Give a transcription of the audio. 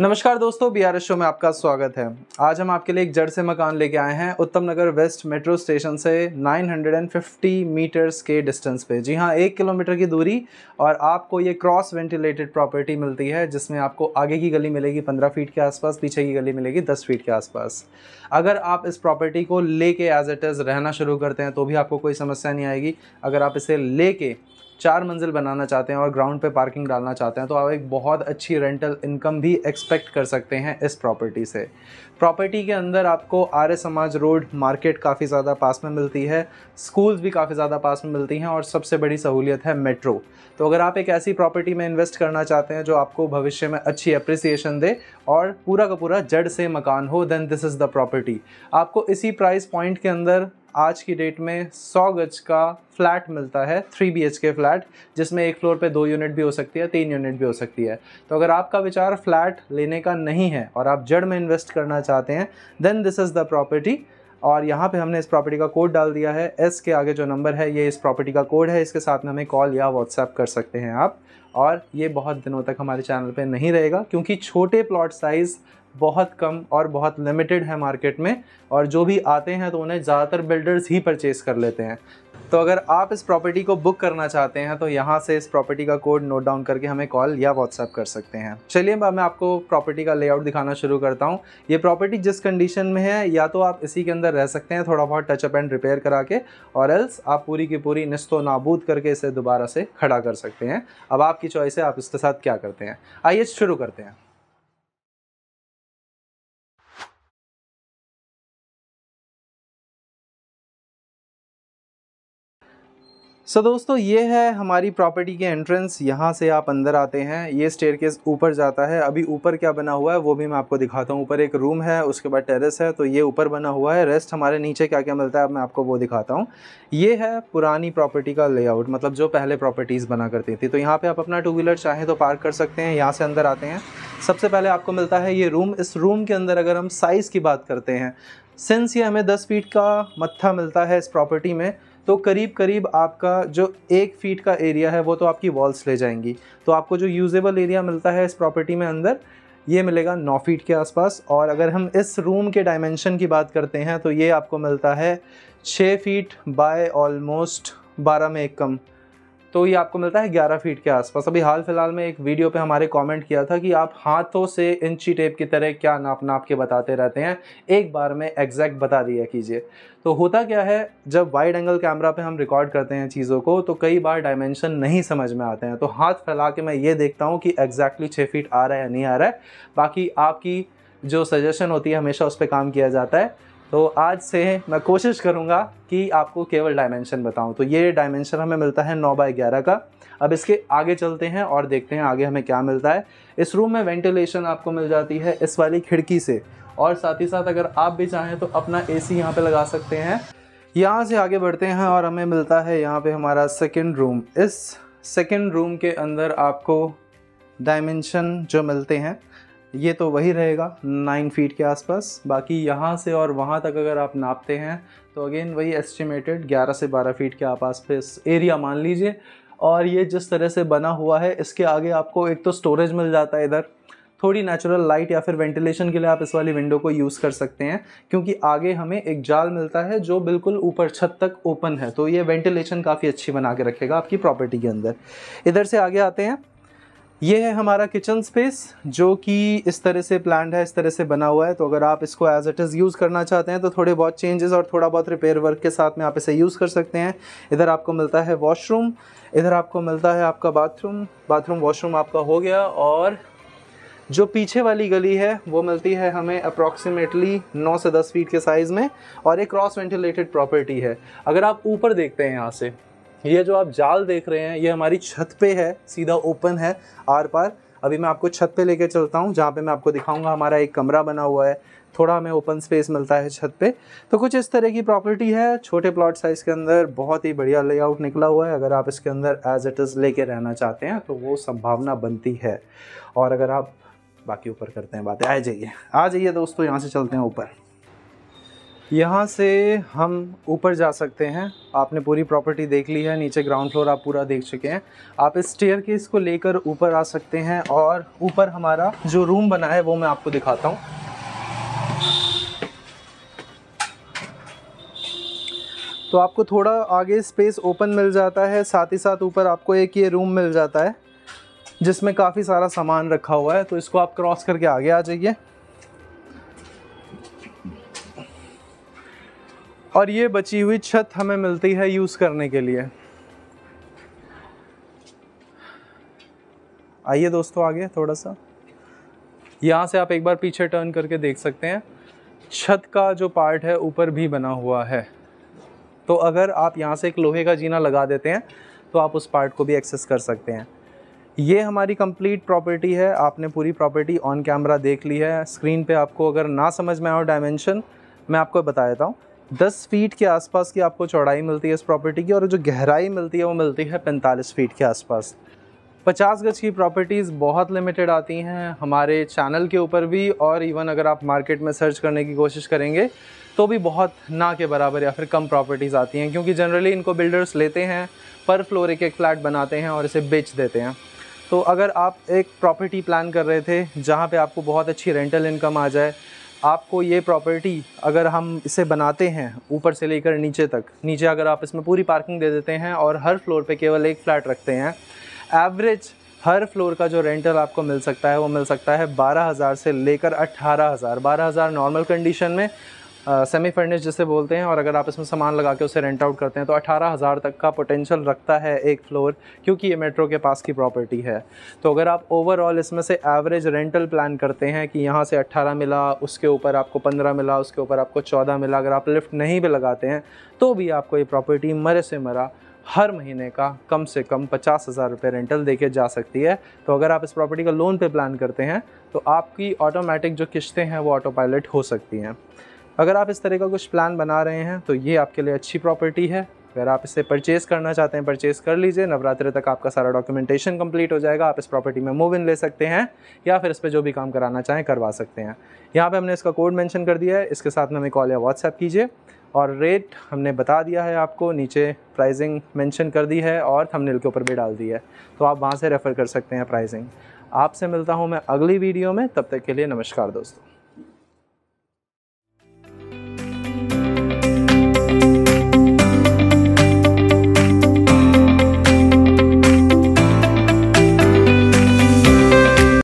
नमस्कार दोस्तों B are show में आपका स्वागत है आज हम आपके लिए एक जड़ से मकान लेके आए हैं उत्तम नगर वेस्ट मेट्रो स्टेशन से 950 मीटर्स के डिस्टेंस पे जी हाँ एक किलोमीटर की दूरी और आपको ये क्रॉस वेंटिलेटेड प्रॉपर्टी मिलती है जिसमें आपको आगे की गली मिलेगी 15 फीट के आसपास पीछे की गली मिलेगी दस फीट के आसपास अगर आप इस प्रॉपर्टी को ले एज इट इज़ रहना शुरू करते हैं तो भी आपको कोई समस्या नहीं आएगी अगर आप इसे ले चार मंजिल बनाना चाहते हैं और ग्राउंड पे पार्किंग डालना चाहते हैं तो आप एक बहुत अच्छी रेंटल इनकम भी एक्सपेक्ट कर सकते हैं इस प्रॉपर्टी से प्रॉपर्टी के अंदर आपको एस समाज रोड मार्केट काफ़ी ज़्यादा पास में मिलती है स्कूल्स भी काफ़ी ज़्यादा पास में मिलती हैं और सबसे बड़ी सहूलियत है मेट्रो तो अगर आप एक ऐसी प्रॉपर्टी में इन्वेस्ट करना चाहते हैं जो आपको भविष्य में अच्छी अप्रिसिएशन दे और पूरा का पूरा जड़ से मकान हो then this is the property आपको इसी प्राइस पॉइंट के अंदर आज की डेट में 100 गज का फ्लैट मिलता है three B H K flat जिसमें एक फ्लोर पे दो यूनिट भी हो सकती है तीन यूनिट भी हो सकती है तो अगर आपका विचार फ्लैट लेने का नहीं है और आप जड़ में इन्वेस्ट करना चाहते हैं then this is the property और यहाँ पे हमने इस प्रॉपर्टी का कोड डाल दिया है एस के आगे जो नंबर है ये इस प्रॉपर्टी का कोड है इसके साथ में हमें कॉल या व्हाट्सएप कर सकते हैं आप और ये बहुत दिनों तक हमारे चैनल पे नहीं रहेगा क्योंकि छोटे प्लॉट साइज़ बहुत कम और बहुत लिमिटेड है मार्केट में और जो भी आते हैं तो उन्हें ज़्यादातर बिल्डर्स ही परचेस कर लेते हैं तो अगर आप इस प्रॉपर्टी को बुक करना चाहते हैं तो यहाँ से इस प्रॉपर्टी का कोड नोट डाउन करके हमें कॉल या व्हाट्सएप कर सकते हैं चलिए अब मैं आपको प्रॉपर्टी का लेआउट दिखाना शुरू करता हूँ ये प्रॉपर्टी जिस कंडीशन में है या तो आप इसी के अंदर रह सकते हैं थोड़ा बहुत टचअप एंड रिपेयर करा के और एल्स आप पूरी की पूरी नस्तो नाबूद करके इसे दोबारा से खड़ा कर सकते हैं अब आपकी चॉइस है आप इसके साथ क्या करते हैं आइए शुरू करते हैं सो so, दोस्तों ये है हमारी प्रॉपर्टी के एंट्रेंस यहाँ से आप अंदर आते हैं ये स्टेयर केस ऊपर जाता है अभी ऊपर क्या बना हुआ है वो भी मैं आपको दिखाता हूँ ऊपर एक रूम है उसके बाद टेरेस है तो ये ऊपर बना हुआ है रेस्ट हमारे नीचे क्या क्या मिलता है अब मैं आपको वो दिखाता हूँ ये है पुरानी प्रॉपर्टी का लेआउट मतलब जो पहले प्रॉपर्टीज़ बना करती थी तो यहाँ पर आप अपना टू व्हीलर चाहें तो पार्क कर सकते हैं यहाँ से अंदर आते हैं सबसे पहले आपको मिलता है ये रूम इस रूम के अंदर अगर हम साइज़ की बात करते हैं सिंस ये हमें दस फीट का मत्था मिलता है इस प्रॉपर्टी में तो करीब करीब आपका जो एक फीट का एरिया है वो तो आपकी वॉल्स ले जाएंगी तो आपको जो यूजेबल एरिया मिलता है इस प्रॉपर्टी में अंदर ये मिलेगा नौ फीट के आसपास और अगर हम इस रूम के डायमेंशन की बात करते हैं तो ये आपको मिलता है छः फीट बाय ऑलमोस्ट बारह में एक कम तो ये आपको मिलता है 11 फीट के आसपास अभी हाल फिलहाल में एक वीडियो पे हमारे कमेंट किया था कि आप हाथों से इंची टेप की तरह क्या नाप नाप के बताते रहते हैं एक बार में एग्जैक्ट बता दिया कीजिए तो होता क्या है जब वाइड एंगल कैमरा पे हम रिकॉर्ड करते हैं चीज़ों को तो कई बार डायमेंशन नहीं समझ में आते हैं तो हाथ फैला के मैं ये देखता हूँ कि एग्जैक्टली छः फीट आ रहा है या नहीं आ रहा है बाकी आपकी जो सजेशन होती है हमेशा उस पर काम किया जाता है तो आज से मैं कोशिश करूँगा कि आपको केवल डायमेंशन बताऊँ तो ये डायमेंशन हमें मिलता है नौ बाई ग्यारह का अब इसके आगे चलते हैं और देखते हैं आगे हमें क्या मिलता है इस रूम में वेंटिलेशन आपको मिल जाती है इस वाली खिड़की से और साथ ही साथ अगर आप भी चाहें तो अपना ए सी यहाँ पर लगा सकते हैं यहाँ से आगे बढ़ते हैं और हमें मिलता है यहाँ पे हमारा सेकेंड रूम इस सेकेंड रूम के अंदर आपको डायमेंशन जो मिलते हैं ये तो वही रहेगा नाइन फीट के आसपास बाकी यहाँ से और वहाँ तक अगर आप नापते हैं तो अगेन वही एस्टिमेटेड 11 से 12 फीट के आसपास एरिया मान लीजिए और ये जिस तरह से बना हुआ है इसके आगे आपको एक तो स्टोरेज मिल जाता है इधर थोड़ी नेचुरल लाइट या फिर वेंटिलेशन के लिए आप इस वाली विंडो को यूज़ कर सकते हैं क्योंकि आगे हमें एक जाल मिलता है जो बिल्कुल ऊपर छत तक ओपन है तो ये वेंटिलेशन काफ़ी अच्छी बना के रखेगा आपकी प्रॉपर्टी के अंदर इधर से आगे आते हैं ये है हमारा किचन स्पेस जो कि इस तरह से प्लान है इस तरह से बना हुआ है तो अगर आप इसको एज इट इज़ यूज़ करना चाहते हैं तो थोड़े बहुत चेंजेस और थोड़ा बहुत रिपेयर वर्क के साथ में आप इसे यूज़ कर सकते हैं इधर आपको मिलता है वॉशरूम इधर आपको मिलता है आपका बाथरूम बाथरूम वॉशरूम आपका हो गया और जो पीछे वाली गली है वो मिलती है हमें अप्रॉक्सीमेटली 9 से 10 फीट के साइज़ में और एक क्रॉस वेंटिलेटेड प्रॉपर्टी है अगर आप ऊपर देखते हैं यहाँ से ये जो आप जाल देख रहे हैं ये हमारी छत पे है सीधा ओपन है आर पार अभी मैं आपको छत पे लेके चलता हूँ जहाँ पे मैं आपको दिखाऊंगा हमारा एक कमरा बना हुआ है थोड़ा हमें ओपन स्पेस मिलता है छत पे तो कुछ इस तरह की प्रॉपर्टी है छोटे प्लॉट साइज़ के अंदर बहुत ही बढ़िया लेआउट निकला हुआ है अगर आप इसके अंदर एज इट इज़ लेके रहना चाहते हैं तो वो संभावना बनती है और अगर आप बाकी ऊपर करते हैं बातें आ जाइए आ जाइए दोस्तों यहाँ से चलते हैं ऊपर यहाँ से हम ऊपर जा सकते हैं आपने पूरी प्रॉपर्टी देख ली है नीचे ग्राउंड फ्लोर आप पूरा देख चुके हैं आप इस स्टेयर के इसको लेकर ऊपर आ सकते हैं और ऊपर हमारा जो रूम बना है वो मैं आपको दिखाता हूँ तो आपको थोड़ा आगे स्पेस ओपन मिल जाता है साथ ही साथ ऊपर आपको एक ये रूम मिल जाता है जिसमें काफ़ी सारा सामान रखा हुआ है तो इसको आप क्रॉस करके आगे आ जाइए और ये बची हुई छत हमें मिलती है यूज़ करने के लिए आइए दोस्तों आगे थोड़ा सा यहाँ से आप एक बार पीछे टर्न करके देख सकते हैं छत का जो पार्ट है ऊपर भी बना हुआ है तो अगर आप यहाँ से एक लोहे का जीना लगा देते हैं तो आप उस पार्ट को भी एक्सेस कर सकते हैं ये हमारी कंप्लीट प्रॉपर्टी है आपने पूरी प्रॉपर्टी ऑन कैमरा देख ली है स्क्रीन पे आपको अगर ना समझ में आओ डायमेंशन मैं आपको बता देता हूँ दस फीट के आसपास की आपको चौड़ाई मिलती है इस प्रॉपर्टी की और जो गहराई मिलती है वो मिलती है पैंतालीस फीट के आसपास पचास गज की प्रॉपर्टीज़ बहुत लिमिटेड आती हैं हमारे चैनल के ऊपर भी और इवन अगर आप मार्केट में सर्च करने की कोशिश करेंगे तो भी बहुत ना के बराबर या फिर कम प्रॉपर्टीज़ आती हैं क्योंकि जनरली इनको बिल्डर्स लेते हैं पर फ्लोर एक एक फ्लैट बनाते हैं और इसे बेच देते हैं तो अगर आप एक प्रॉपर्टी प्लान कर रहे थे जहाँ पे आपको बहुत अच्छी रेंटल इनकम आ जाए आपको ये प्रॉपर्टी अगर हम इसे बनाते हैं ऊपर से लेकर नीचे तक नीचे अगर आप इसमें पूरी पार्किंग दे देते हैं और हर फ्लोर पे केवल एक फ्लैट रखते हैं एवरेज हर फ्लोर का जो रेंटल आपको मिल सकता है वो मिल सकता है बारह हज़ार से लेकर अट्ठारह हज़ार बारह हज़ार नॉर्मल कंडीशन में सेमी फर्निश जिसे बोलते हैं और अगर आप इसमें सामान लगा के उसे रेंट आउट करते हैं तो अठारह हज़ार तक का पोटेंशियल रखता है एक फ्लोर क्योंकि ये मेट्रो के पास की प्रॉपर्टी है तो अगर आप ओवरऑल इसमें से एवरेज रेंटल प्लान करते हैं कि यहाँ से अट्ठारह मिला उसके ऊपर आपको पंद्रह मिला उसके ऊपर आपको चौदह मिला अगर आप लिफ्ट नहीं भी लगाते हैं तो भी आपको ये प्रॉपर्टी मरे से मरा हर महीने का कम से कम पचास हज़ार रुपये रेंटल देके जा सकती है तो अगर आप इस प्रॉपर्टी का लोन पे प्लान करते हैं तो आपकी ऑटोमेटिक जो किश्तें हैं वो ऑटो पायलट हो सकती हैं अगर आप इस तरह का कुछ प्लान बना रहे हैं तो ये आपके लिए अच्छी प्रॉपर्टी है अगर आप इसे परचेज़ करना चाहते हैं परचेज़ कर लीजिए नवरात्रि तक आपका सारा डॉक्यूमेंटेशन कंप्लीट हो जाएगा आप इस प्रॉपर्टी में मूव इन ले सकते हैं या फिर इस पर जो भी काम कराना चाहें करवा सकते हैं यहाँ पे हमने इसका कोड मेंशन कर दिया है इसके साथ में हमें कॉल या व्हाट्सएप कीजिए और रेट हमने बता दिया है आपको नीचे प्राइजिंग मैंशन कर दी है और थंबनेल के ऊपर भी डाल दी है तो आप वहाँ से रेफ़र कर सकते हैं प्राइजिंग आपसे मिलता हूँ मैं अगली वीडियो में तब तक के लिए नमस्कार दोस्तों